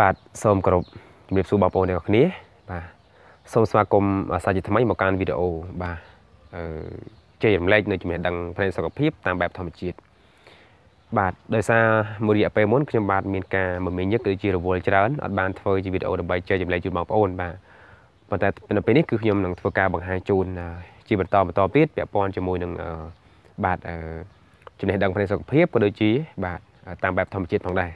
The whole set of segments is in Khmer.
បាទសូមគោរពជំរាបសួរបងប្អូនទាំងអស់គ្នាបាទសូមស្វាគមន៍សាជាថ្មីមកកាន់វីដេអូបាទអឺជ័យរំលែកនៅចំណេះដឹងផ្នែកសុខភាពតាមបែបធម្មជាតិបាទដោយសារមួយរយៈពេលមុនខ្ញុំបាទមានការមមាញឹកឬជារវល់ច្រើនអត់បានធ្វើជាវីដេអូដើម្បីជ័យរំលែកជូនបងប្អូនបាទប៉ុន្តែនៅពេលនេះគឺខ្ញុំនឹងធ្វើការបង្ហាញជូនជាបន្តបន្តទៀតពាក់ព័ន្ធជាមួយនឹងបាទចំណេះដឹងផ្នែកសុខភាពក៏ដូចជា បាទតាមបែបធម្មជាតិផងដែរ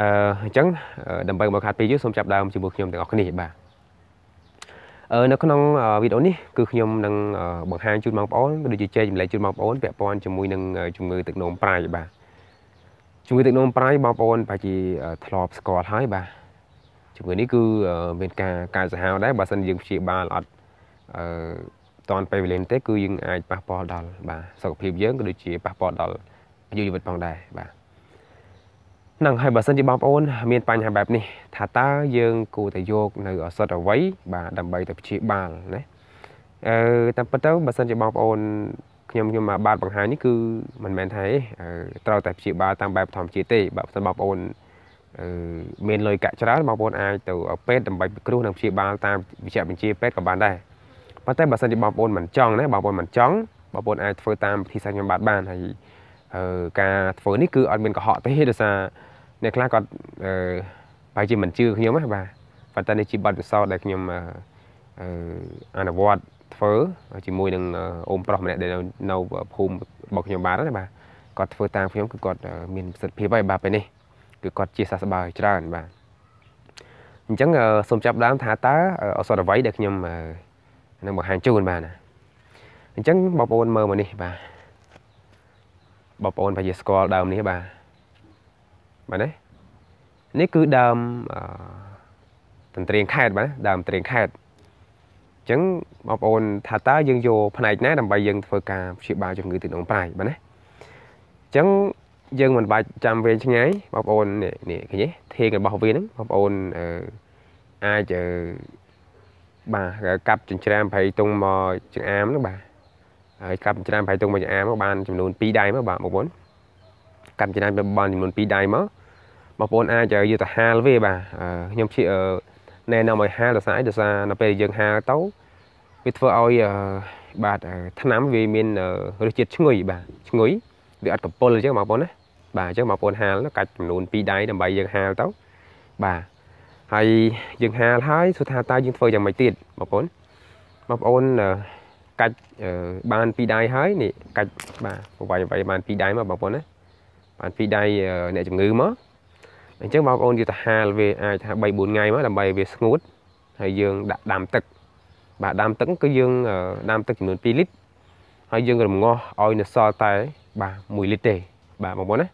អឺអញ្ចឹងដើម្បីមកខាត់ពេលយូរសូមចាប់ដើមជាមួយខ្ញុំទាំងអស់គ្នាបាទអឺនៅក្នុងវីដេអូនេះគឺខ្ញុំនឹងបង្ហាញជូនបងប្អូនដូចជាចែកចម្លែកជូនបងប្អូនពាក់ព័ន្ធជាមួយនឹងជំងឺទឹកនោមប្រៃបាទជំងឺទឹកនោមប្រៃបងប្អូនប្រហែលជាធ្លាប់ស្គាល់ហើយបាទជំងឺនេះគឺមានការកាចសាហាវដែរបើសិនយើងព្យាបាលអត់អឺតាន់ពេលវេលាទេ គឺយើងអាចប៉ះពាល់ដល់បាទសុខភាពយើងក៏ដូចជាប៉ះពាល់ដល់អាយុជីវិតផងដែរបាទនឹងហើយបើសិនជាបងប្អូនមានបញ្ហាបែបនេះថាតើយើងគួរតែយកនៅឱសថអ្វី បាទដើម្បីទៅព្យាបាលណាអឺតាមពិតទៅបើសិនជាបងប្អូនខ្ញុំខ្ញុំមកបាទបង្ហាញនេះគឺមិនមែនថាអឺត្រូវតែព្យាបាលតាមបែបធម្មជាតិទេបាទបើសិនបងប្អូនអឺមានលុយកាក់ច្រើនបងប្អូនអាចទៅពេទ្យដើម្បីពិគ្រោះនិងព្យាបាលតាមវិជ្ជាបញ្ជាពេទ្យក៏បានដែរប៉ុន្តែបើសិនជាបងប្អូនមិនចង់ណាបងប្អូនមិនចង់បងប្អូនអាចធ្វើតាមវិធីសាស្ត្រខ្ញុំបាទបានហើយអឺការធ្វើនេះគឺអត់មានកុហកទេដោយសារអ្នកខ្លះគាត់អឺប្រហែលជាមិនជឿខ្ញុំណាបាទប៉ុន្តែនេះជាបទពិសោធន៍ដែលខ្ញុំអឺអនុវត្តធ្វើជាមួយនឹងអូនប្រុសម្នាក់ដែលនៅភូមិរបស់ខ្ញុំបាទណាបាទគាត់ធ្វើតាមខ្ញុំគឺគាត់មានប្រសិទ្ធភាពហើយបាទពេលនេះគឺគាត់ជាសះស្បើយច្រើនបាទអញ្ចឹងសូមចាប់ដើមថាតើអសរអ្វីដែលខ្ញុំនឹងបង្ហាញជូនបាទណាអញ្ចឹងបងប្អូនមើលមកនេះបាទបងប្អូនប្រហែលជាស្គាល់ដើមនេះបាទបាទណានេះគឺដើមតន្ត្រីខេតបាទដើមតន្ត្រីខេតអញ្ចឹងបងប្អូនថាតើយើងយកផ្នែកណាដើម្បីយើងធ្វើការព្យាបាលជំងឺទីដងប្រៃបាទណាអញ្ចឹងយើងមិនបាច់ចាំវែងឆ្ងាយបងប្អូននេះឃើញទេធាងរបស់វាហ្នឹងបងប្អូនអាចបាទកាប់ចិញ្ច្រាមប្រៃតុងមកចង្អាមហ្នឹងបាទហើយកាប់ចិញ្ច្រាមប្រៃតុងមកចង្អាមមកបានចំនួន2ដៃមកបាទបងប្អូនកាប់ចិញ្ច្រាមបាន ចំនួន2ដៃមកបងប្អូនអាចយកទៅហាលវាបាទខ្ញុំជាណែនាំឲ្យហាលដោយសារអីដោយសារនៅពេលយើងហាលទៅវាធ្វើឲ្យបាទថ្នាំវាមានរសជាតិឈ្ងុយបាទឈ្ងុយវាអត់កំពុលអញ្ចឹងបងប្អូនណាបាទអញ្ចឹងបងប្អូនហាលកាច់ចំនួន2ដៃដើម្បីយើងហាលទៅបាទហើយយើងហាលហើយសួរថាតើយើងធ្វើយ៉ាងម៉េចទៀតបងប្អូនបងប្អូនកាច់បាន2ដៃហើយនេះកាច់បាទប្រវាយប្រវាយបាន2ដៃមកបងប្អូនណាបាន2ដៃអ្នកជំងឺមកអញ្ចឹងបងប្អូនយកទៅហាលវាអាចថា3 4ថ្ងៃមកដើម្បីវាស្ងួតហើយយើងដាក់ដាំទឹកបាទដាំទឹកគឺយើងដាំទឹកចំនួន2លីត្រហើយយើងរំងាស់ឲ្យនៅសល់តែបាទ1លីត្រទេបាទបងប្អូនណា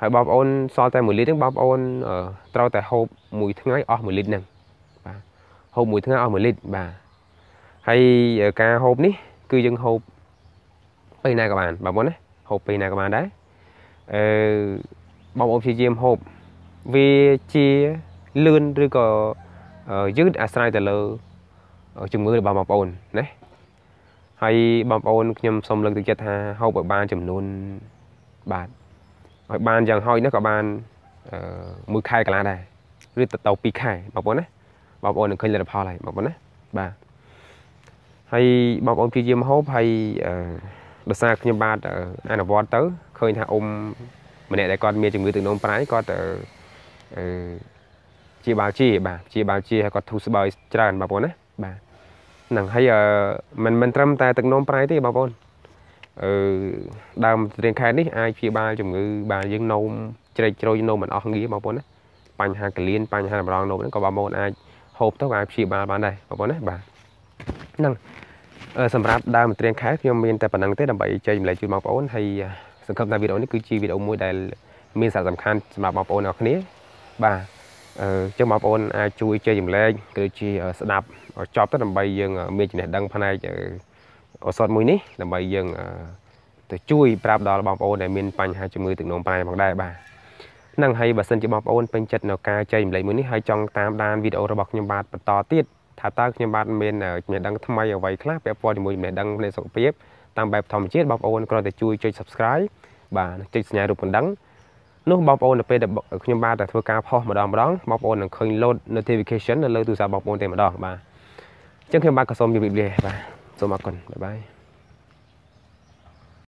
ហើយបងប្អូនសល់តែ1លីត្រហ្នឹងបងប្អូនត្រូវតែហូបមួយថ្ងៃអស់1លីត្រហ្នឹងបាទហូបមួយថ្ងៃអស់1លីត្របាទហើយការហូបនេះគឺយើងហូបពេលណាក៏បានបងប្អូនណាហូបពេលណាក៏បានដែរអឺបងប្អូនព្យាយាមហូបវាជាលឿនឬក៏យឺតអាស្រ័យទៅលើជំងឺរបស់បងប្អូនណាហើយបងប្អូនខ្ញុំសូមលើកទឹកចិត្តថាហូបឲ្យបាន ចំនួនបាទឲ្យបានយ៉ាងហោចណាស់ក៏បានមួយខែកន្លះដែរឬទៅទៅ2ខែបងប្អូនណាបងប្អូននឹងឃើញលទ្ធផលហើយបងប្អូនណាបាទហើយបងប្អូនព្យាយាមហូបហើយដោយសារខ្ញុំបាទអនុវត្តទៅឃើញថាអ៊ំម្នាក់ដែលគាត់មានជំងឺទឹកនោមប្រៃគាត់ទៅអឺជាបាវជាបាទជាបាវជាហើយគាត់ធូរស្បើយច្រើនបងប្អូនណាបាទហ្នឹងហើយមិនមិនត្រឹមតែទឹកនោមប្រៃទេបងប្អូនអឺដើមរៀងខែនេះអាចព្យាបាលជំងឺបានយើងនោមជ្រែកជ្រោយនោមមិនអស់ងារបងប្អូនណាបញ្ហាកលៀនបញ្ហាតម្រងនោមហ្នឹងក៏បងប្អូនអាចហូបទៅក៏អាចព្យាបាលបានដែរបងប្អូនណាបាទហ្នឹងសម្រាប់ដើមត្រៀងខែខ្ញុំមានតែប៉ុណ្្នឹងទេដើម្បីចែកចម្លែកជូនបងប្អូនហើយសង្ឃឹមថាវីដេអូនេះគឺជាវីដេអូមួយដែលមានសារៈសំខាន់សម្រាប់បងប្អូនអរគ្នាបាទអឺចឹងបងប្អូនអាចជួយចែកចម្លែកឬជាស្ដាប់ចប់ទៅដើម្បីយើងមានចំណេះដឹងផ្នែកឱសថមួយនេះដើម្បីយើងទៅជួយប្រាប់ដល់បងប្អូនដែលមានបញ្ហាជំងឺទឹកនោមផ្អែផងដែរបាទនឹងហើយបើសិនជាបងប្អូនពេញចិត្តនៅការចែកចម្លែកមួយនេះហើយចង់តាមដានវីដេអូរបស់ខ្ញុំបាទបន្តទៀតថាតើខ្ញុំបាទមានចំណេះដឹងថ្មីអ្វីខ្លះពាក់ព័ន្ធជាមួយចំណេះដឹងផ្នែកសុខភាពតាមបែបធម្មជាតិបងប្អូនគ្រាន់តែជួយចុច Subscribe បាទចុចសញ្ញារូបបណ្ដឹងនោះបងប្អូនទៅពេលដែលខ្ញុំបានតែធ្វើការផុសម្ដងម្ដងបងប្អូននឹងឃើញ load notification នៅលើទូរស័ព្ទបងប្អូនតែម្ដងបាទអញ្ចឹងខ្ញុំបាទក៏សូមជម្រាបលាបាទសូមអរគុណបាយបាយ